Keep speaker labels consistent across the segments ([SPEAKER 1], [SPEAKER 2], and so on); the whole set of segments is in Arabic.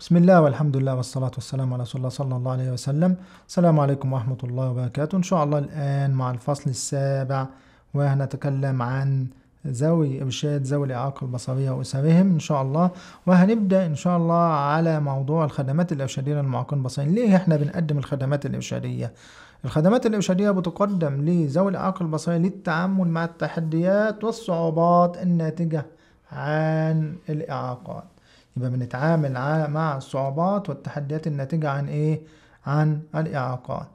[SPEAKER 1] بسم الله والحمد لله والصلاة والسلام على رسول الله صلى الله عليه وسلم السلام عليكم ورحمة الله وبركاته إن شاء الله الآن مع الفصل السابع وهنتكلم عن ذوي إرشاد ذوي الإعاقة البصرية وأسرهم إن شاء الله وهنبدأ إن شاء الله على موضوع الخدمات الإرشادية للمعاقين البصريين ليه إحنا بنقدم الخدمات الإرشادية الخدمات الإرشادية بتقدم لذوي الإعاقة البصرية للتعامل مع التحديات والصعوبات الناتجة عن الإعاقات يبقى بنتعامل مع الصعوبات والتحديات الناتجة عن إيه؟ عن الإعاقات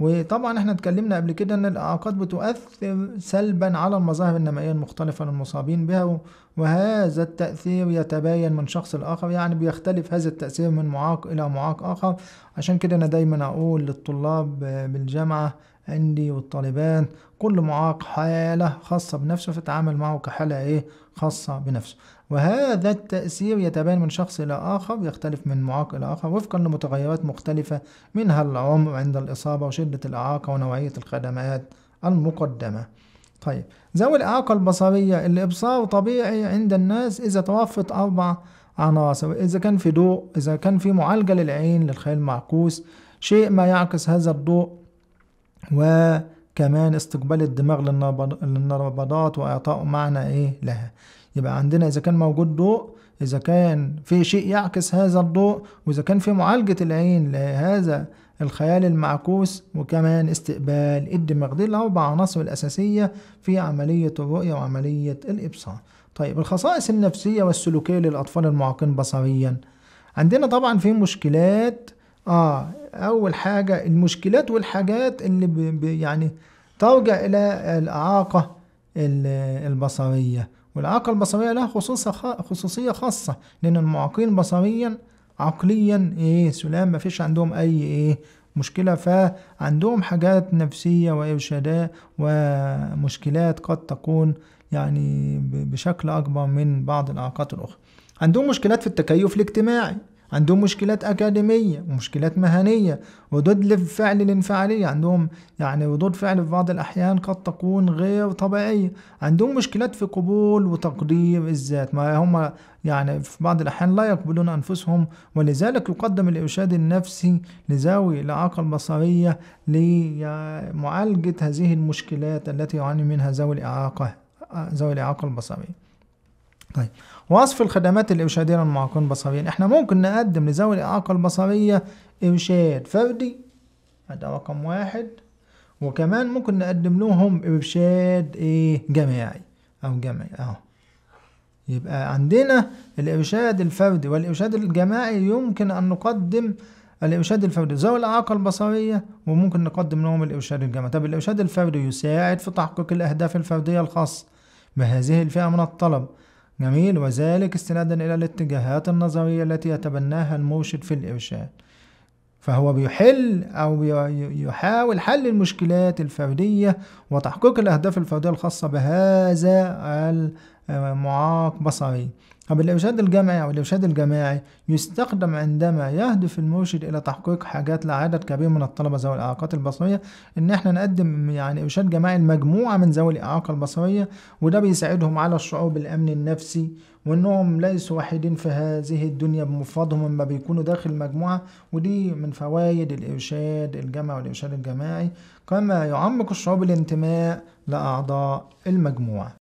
[SPEAKER 1] وطبعا احنا اتكلمنا قبل كده ان الاعاقات بتؤثر سلبا على المظاهر النمائيه المختلفه للمصابين بها وهذا التأثير يتباين من شخص لآخر يعني بيختلف هذا التأثير من معاق إلى معاق آخر عشان كده أنا دايما أقول للطلاب بالجامعة عندي والطالبان كل معاق حالة خاصة بنفسه فتعامل معه كحالة إيه خاصة بنفسه وهذا التأثير يتباين من شخص إلى آخر يختلف من معاق إلى آخر وفقا لمتغيرات مختلفة منها العمر عند الإصابة وشدة الإعاقة ونوعية الخدمات المقدمة طيب ذوي الإعاقة البصرية الإبصار طبيعي عند الناس إذا توفت أربع عناصر إذا كان في ضوء إذا كان في معالجة للعين للخيال المعكوس شيء ما يعكس هذا الضوء وكمان استقبال الدماغ للنربضات وإعطاء معنى إيه لها يبقى عندنا إذا كان موجود ضوء إذا كان في شيء يعكس هذا الضوء وإذا كان في معالجة العين لهذا الخيال المعكوس وكمان استقبال الدماغ دي الأربع عناصر الأساسية في عملية الرؤية وعملية الإبصار طيب الخصائص النفسية والسلوكية للأطفال المعاقين بصريا عندنا طبعا في مشكلات آه أول حاجة المشكلات والحاجات اللي بي يعني ترجع إلى الإعاقة البصرية والإعاقة البصرية لها خصوصية خاصة لأن المعاقين بصريا عقليا ايه سلام ما فيش عندهم اي ايه مشكلة فعندهم حاجات نفسية وإرشادات ومشكلات قد تكون يعني بشكل أكبر من بعض العلاقات الأخرى عندهم مشكلات في التكيف الاجتماعي عندهم مشكلات أكاديمية ومشكلات مهنية ردود فعل الانفعالية عندهم يعني ردود فعل في بعض الأحيان قد تكون غير طبيعية عندهم مشكلات في قبول وتقدير الذات ما هم يعني في بعض الأحيان لا يقبلون أنفسهم ولذلك يقدم الإرشاد النفسي لذوي الإعاقة البصرية لمعالجة هذه المشكلات التي يعاني منها ذوي الإعاقة ذوي الإعاقة البصرية طيب وصف الخدمات الإرشادية للمعاقين البصريين احنا ممكن نقدم لذوي الإعاقة البصرية إرشاد فردي هذا رقم واحد وكمان ممكن نقدم لهم إرشاد إيه جماعي أو جمعي أهو يبقى عندنا الإرشاد الفردي والإرشاد الجماعي يمكن أن نقدم الإرشاد الفردي ذوي الإعاقة البصرية وممكن نقدم لهم الإرشاد الجماعي طب الإرشاد الفردي يساعد في تحقيق الأهداف الفردية الخاصة بهذه الفئة من الطلب جميل وذلك استنادا إلى الاتجاهات النظرية التي يتبناها المرشد في الإرشاد فهو بيحل أو يحاول حل المشكلات الفردية وتحقيق الأهداف الفردية الخاصة بهذا معاق بصري طب الإرشاد الجمعي أو الإرشاد الجماعي يستخدم عندما يهدف المرشد إلى تحقيق حاجات لعدد كبير من الطلبة ذوي الإعاقات البصرية إن إحنا نقدم يعني إرشاد جماعي لمجموعة من ذوي الإعاقة البصرية وده بيساعدهم على الشعور بالأمن النفسي وإنهم ليسوا وحيدين في هذه الدنيا بمفردهم لما بيكونوا داخل مجموعة ودي من فوائد الإرشاد الجمعي والإرشاد الجماعي كما يعمق الشعور بالانتماء لأعضاء المجموعة